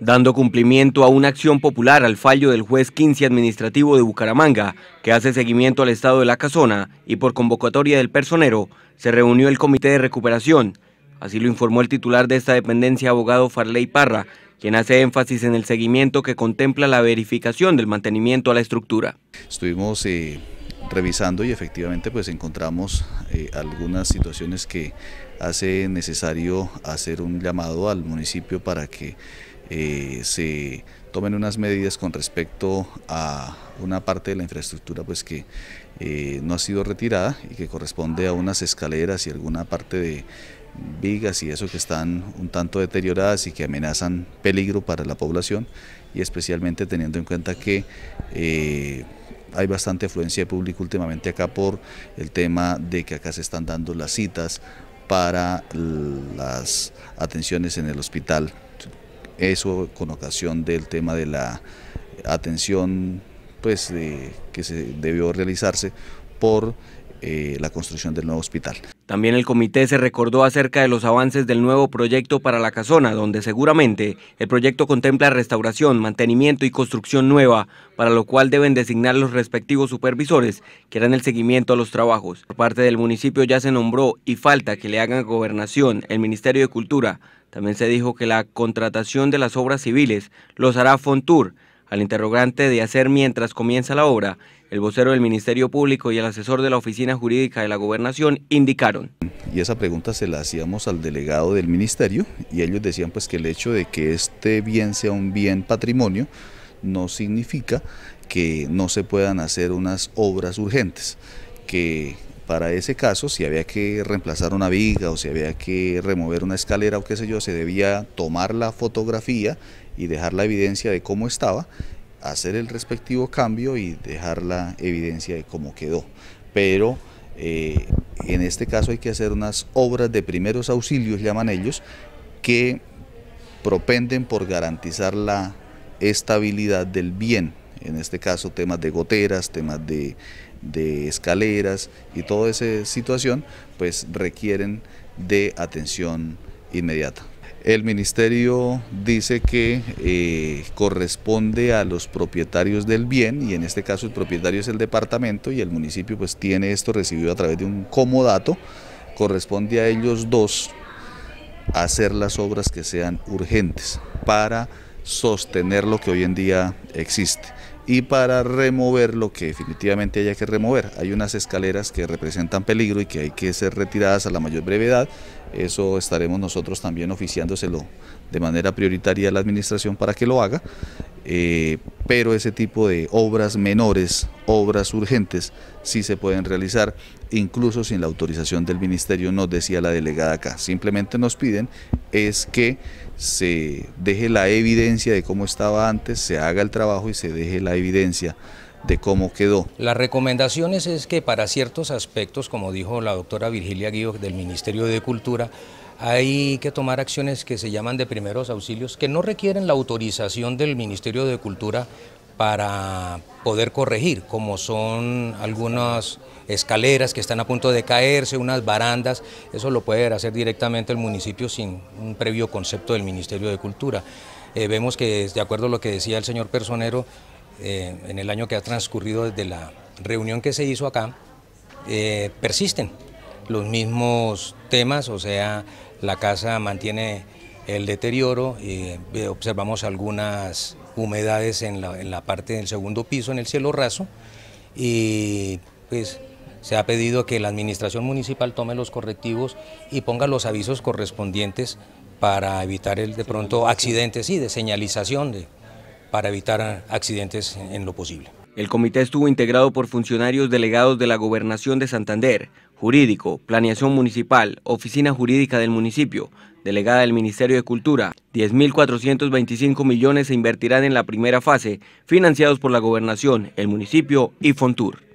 dando cumplimiento a una acción popular al fallo del juez 15 administrativo de Bucaramanga, que hace seguimiento al estado de la casona y por convocatoria del personero, se reunió el Comité de Recuperación. Así lo informó el titular de esta dependencia, abogado Farley Parra, quien hace énfasis en el seguimiento que contempla la verificación del mantenimiento a la estructura. Estuvimos eh, revisando y efectivamente pues encontramos eh, algunas situaciones que hace necesario hacer un llamado al municipio para que eh, se tomen unas medidas con respecto a una parte de la infraestructura pues que eh, no ha sido retirada y que corresponde a unas escaleras y alguna parte de vigas y eso que están un tanto deterioradas y que amenazan peligro para la población y especialmente teniendo en cuenta que eh, hay bastante afluencia de público últimamente acá por el tema de que acá se están dando las citas para las atenciones en el hospital eso con ocasión del tema de la atención pues, que se debió realizarse por eh, la construcción del nuevo hospital. También el comité se recordó acerca de los avances del nuevo proyecto para la casona, donde seguramente el proyecto contempla restauración, mantenimiento y construcción nueva, para lo cual deben designar los respectivos supervisores que harán el seguimiento a los trabajos. Por parte del municipio ya se nombró y falta que le hagan gobernación, el Ministerio de Cultura. También se dijo que la contratación de las obras civiles los hará Fontur, al interrogante de hacer mientras comienza la obra, el vocero del Ministerio Público y el asesor de la Oficina Jurídica de la Gobernación indicaron. Y esa pregunta se la hacíamos al delegado del Ministerio y ellos decían pues que el hecho de que este bien sea un bien patrimonio no significa que no se puedan hacer unas obras urgentes que para ese caso, si había que reemplazar una viga o si había que remover una escalera o qué sé yo, se debía tomar la fotografía y dejar la evidencia de cómo estaba, hacer el respectivo cambio y dejar la evidencia de cómo quedó. Pero eh, en este caso hay que hacer unas obras de primeros auxilios, llaman ellos, que propenden por garantizar la estabilidad del bien en este caso temas de goteras, temas de, escaleras y toda esa situación, pues requieren de atención inmediata. El ministerio dice que eh, corresponde a los propietarios del bien y en este caso el propietario es el departamento y el municipio pues tiene esto recibido a través de un comodato, corresponde a ellos dos hacer las obras que sean urgentes para sostener lo que hoy en día existe y para remover lo que definitivamente haya que remover. Hay unas escaleras que representan peligro y que hay que ser retiradas a la mayor brevedad. Eso estaremos nosotros también oficiándoselo de manera prioritaria a la administración para que lo haga. Eh, pero ese tipo de obras menores, obras urgentes, sí se pueden realizar, incluso sin la autorización del ministerio, nos decía la delegada acá. Simplemente nos piden es que se deje la evidencia de cómo estaba antes, se haga el trabajo y se deje la evidencia de cómo quedó. Las recomendaciones es que para ciertos aspectos, como dijo la doctora Virgilia Guío del Ministerio de Cultura, hay que tomar acciones que se llaman de primeros auxilios, que no requieren la autorización del Ministerio de Cultura para poder corregir, como son algunas escaleras que están a punto de caerse, unas barandas, eso lo puede hacer directamente el municipio sin un previo concepto del Ministerio de Cultura. Eh, vemos que, de acuerdo a lo que decía el señor Personero, eh, en el año que ha transcurrido desde la reunión que se hizo acá, eh, persisten los mismos temas, o sea, la casa mantiene el deterioro, y eh, observamos algunas humedades en la, parte del segundo piso, en el cielo raso, y pues se ha pedido que la administración municipal tome los correctivos y ponga los avisos correspondientes para evitar el de pronto accidentes, y de señalización, de, para evitar accidentes en lo posible. El comité estuvo integrado por funcionarios delegados de la Gobernación de Santander, Jurídico, Planeación Municipal, Oficina Jurídica del Municipio, delegada del Ministerio de Cultura. 10.425 millones se invertirán en la primera fase, financiados por la Gobernación, el municipio y Fontur.